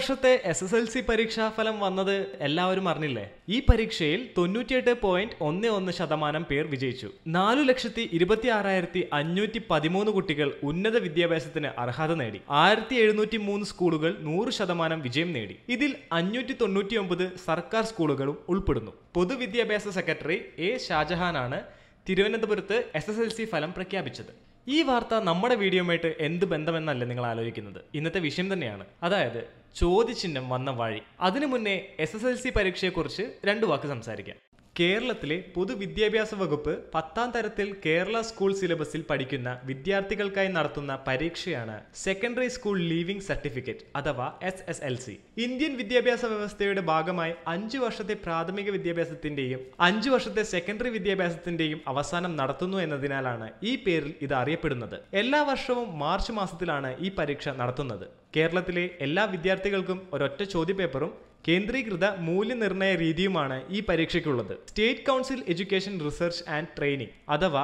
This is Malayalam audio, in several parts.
വർഷത്തെ എസ് എസ് എൽ സി പരീക്ഷാഫലം വന്നത് എല്ലാവരും അറിഞ്ഞില്ലേ ഈ പരീക്ഷയിൽ തൊണ്ണൂറ്റിയെട്ട് പോയിന്റ് ഒന്ന് ഒന്ന് ശതമാനം പേർ വിജയിച്ചു നാലു ലക്ഷത്തി ഇരുപത്തി ആറായിരത്തി അഞ്ഞൂറ്റി പതിമൂന്ന് കുട്ടികൾ ഉന്നത വിദ്യാഭ്യാസത്തിന് അർഹത നേടി ആയിരത്തി എഴുന്നൂറ്റി മൂന്ന് സ്കൂളുകൾ നൂറ് ശതമാനം വിജയം നേടി ഇതിൽ അഞ്ഞൂറ്റി തൊണ്ണൂറ്റിയൊമ്പത് സർക്കാർ സ്കൂളുകളും ഉൾപ്പെടുന്നു പൊതുവിദ്യാഭ്യാസ സെക്രട്ടറി എ ഷാജഹാനാണ് തിരുവനന്തപുരത്ത് എസ് എസ് എൽ സി ഫലം പ്രഖ്യാപിച്ചത് ഈ വാർത്ത നമ്മുടെ വീഡിയോമായിട്ട് എന്ത് ബന്ധമെന്നല്ല നിങ്ങൾ ആലോചിക്കുന്നത് ഇന്നത്തെ വിഷയം തന്നെയാണ് അതായത് ചോദ്യചിഹ്നം വന്ന വഴി അതിനു മുന്നേ എസ് എസ് എൽ സി പരീക്ഷയെക്കുറിച്ച് രണ്ട് വാക്ക് സംസാരിക്കാം കേരളത്തിലെ പൊതുവിദ്യാഭ്യാസ വകുപ്പ് പത്താം തരത്തിൽ കേരള സ്കൂൾ സിലബസിൽ പഠിക്കുന്ന വിദ്യാർത്ഥികൾക്കായി നടത്തുന്ന പരീക്ഷയാണ് സെക്കൻഡറി സ്കൂൾ ലീവിംഗ് സർട്ടിഫിക്കറ്റ് അഥവാ S S L C Indian വിദ്യാഭ്യാസ വ്യവസ്ഥയുടെ ഭാഗമായി അഞ്ചു വർഷത്തെ പ്രാഥമിക വിദ്യാഭ്യാസത്തിന്റെയും അഞ്ചു വർഷത്തെ സെക്കൻഡറി വിദ്യാഭ്യാസത്തിന്റെയും അവസാനം നടത്തുന്നു എന്നതിനാലാണ് ഈ പേരിൽ ഇത് അറിയപ്പെടുന്നത് എല്ലാ വർഷവും മാർച്ച് മാസത്തിലാണ് ഈ പരീക്ഷ നടത്തുന്നത് കേരളത്തിലെ എല്ലാ വിദ്യാർത്ഥികൾക്കും ഒരൊറ്റ ചോദ്യപേപ്പറും കേന്ദ്രീകൃത മൂല്യനിർണ്ണയ രീതിയുമാണ് ഈ പരീക്ഷയ്ക്കുള്ളത് state council education research and training അഥവാ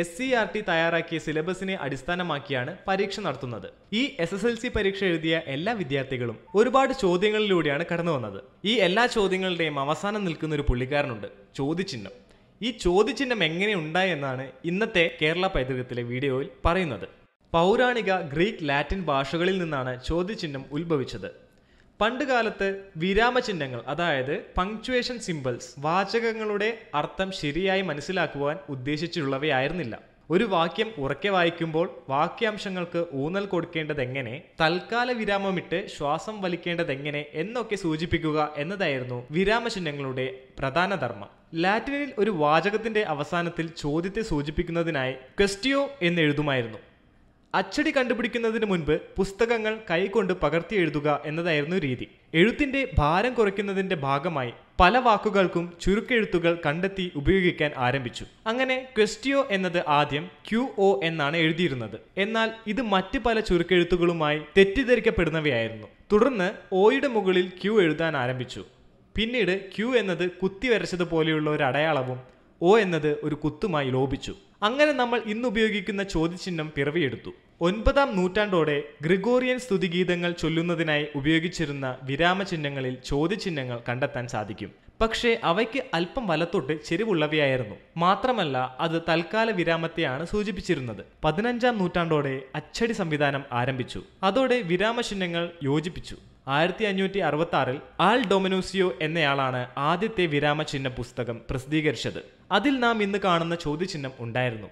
എസ് സി ആർ ടി തയ്യാറാക്കിയ സിലബസിനെ അടിസ്ഥാനമാക്കിയാണ് പരീക്ഷ നടത്തുന്നത് ഈ എസ് എസ് എൽ സി പരീക്ഷ എഴുതിയ എല്ലാ വിദ്യാർത്ഥികളും ഒരുപാട് ചോദ്യങ്ങളിലൂടെയാണ് കടന്നു വന്നത് ഈ എല്ലാ ചോദ്യങ്ങളുടെയും അവസാനം നിൽക്കുന്ന ഒരു പുള്ളിക്കാരനുണ്ട് ചോദ്യചിഹ്നം ഈ ചോദ്യചിഹ്നം എങ്ങനെ ഉണ്ടായി എന്നാണ് ഇന്നത്തെ കേരള പൈതൃകത്തിലെ വീഡിയോയിൽ പറയുന്നത് പൗരാണിക ഗ്രീക്ക് ലാറ്റിൻ ഭാഷകളിൽ നിന്നാണ് ചോദ്യചിഹ്നം ഉത്ഭവിച്ചത് പണ്ട് കാലത്ത് വിരാമചിഹ്നങ്ങൾ അതായത് പങ്ക്ച്വേഷൻ സിമ്പിൾസ് വാചകങ്ങളുടെ അർത്ഥം ശരിയായി മനസ്സിലാക്കുവാൻ ഉദ്ദേശിച്ചുള്ളവയായിരുന്നില്ല ഒരു വാക്യം ഉറക്കെ വായിക്കുമ്പോൾ വാക്യാംശങ്ങൾക്ക് ഊന്നൽ കൊടുക്കേണ്ടതെങ്ങനെ തൽക്കാല വിരാമമിട്ട് ശ്വാസം വലിക്കേണ്ടതെങ്ങനെ എന്നൊക്കെ സൂചിപ്പിക്കുക എന്നതായിരുന്നു വിരാമചിഹ്നങ്ങളുടെ പ്രധാന ധർമ്മം ലാറ്റിനിൽ ഒരു വാചകത്തിന്റെ അവസാനത്തിൽ ചോദ്യത്തെ സൂചിപ്പിക്കുന്നതിനായി ക്വസ്റ്റിയോ എന്നെഴുതുമായിരുന്നു അച്ചടി കണ്ടുപിടിക്കുന്നതിന് മുൻപ് പുസ്തകങ്ങൾ കൈകൊണ്ട് പകർത്തി എഴുതുക എന്നതായിരുന്നു രീതി എഴുത്തിന്റെ ഭാരം കുറയ്ക്കുന്നതിന്റെ ഭാഗമായി പല വാക്കുകൾക്കും ചുരുക്കെഴുത്തുകൾ കണ്ടെത്തി ഉപയോഗിക്കാൻ ആരംഭിച്ചു അങ്ങനെ ക്വസ്റ്റിയോ എന്നത് ആദ്യം ക്യു ഒ എന്നാണ് എഴുതിയിരുന്നത് എന്നാൽ ഇത് മറ്റ് പല ചുരുക്കെഴുത്തുകളുമായി തെറ്റിദ്ധരിക്കപ്പെടുന്നവയായിരുന്നു തുടർന്ന് ഒയുടെ മുകളിൽ ക്യു എഴുതാൻ ആരംഭിച്ചു പിന്നീട് ക്യു എന്നത് കുത്തി വരച്ചതുപോലെയുള്ള ഒരു അടയാളവും ഒ എന്നത് ഒരു കുത്തുമായി ലോപിച്ചു അങ്ങനെ നമ്മൾ ഇന്ന് ഉപയോഗിക്കുന്ന ചോദ്യചിഹ്നം പിറവിയെടുത്തു ഒൻപതാം നൂറ്റാണ്ടോടെ ഗ്രിഗോറിയൻ സ്തുതിഗീതങ്ങൾ ചൊല്ലുന്നതിനായി ഉപയോഗിച്ചിരുന്ന വിരാമചിഹ്നങ്ങളിൽ ചോദ്യചിഹ്നങ്ങൾ കണ്ടെത്താൻ സാധിക്കും പക്ഷേ അവയ്ക്ക് അല്പം വലത്തോട്ട് ചെരിവുള്ളവയായിരുന്നു മാത്രമല്ല അത് തൽക്കാല വിരാമത്തെയാണ് സൂചിപ്പിച്ചിരുന്നത് പതിനഞ്ചാം നൂറ്റാണ്ടോടെ അച്ചടി സംവിധാനം ആരംഭിച്ചു അതോടെ വിരാമചിഹ്നങ്ങൾ യോജിപ്പിച്ചു ആയിരത്തി അഞ്ഞൂറ്റി അറുപത്തി ആറിൽ ആൾ എന്നയാളാണ് ആദ്യത്തെ വിരാമചിഹ്ന പുസ്തകം പ്രസിദ്ധീകരിച്ചത് അതിൽ നാം ഇന്ന് കാണുന്ന ചോദ്യചിഹ്നം ഉണ്ടായിരുന്നു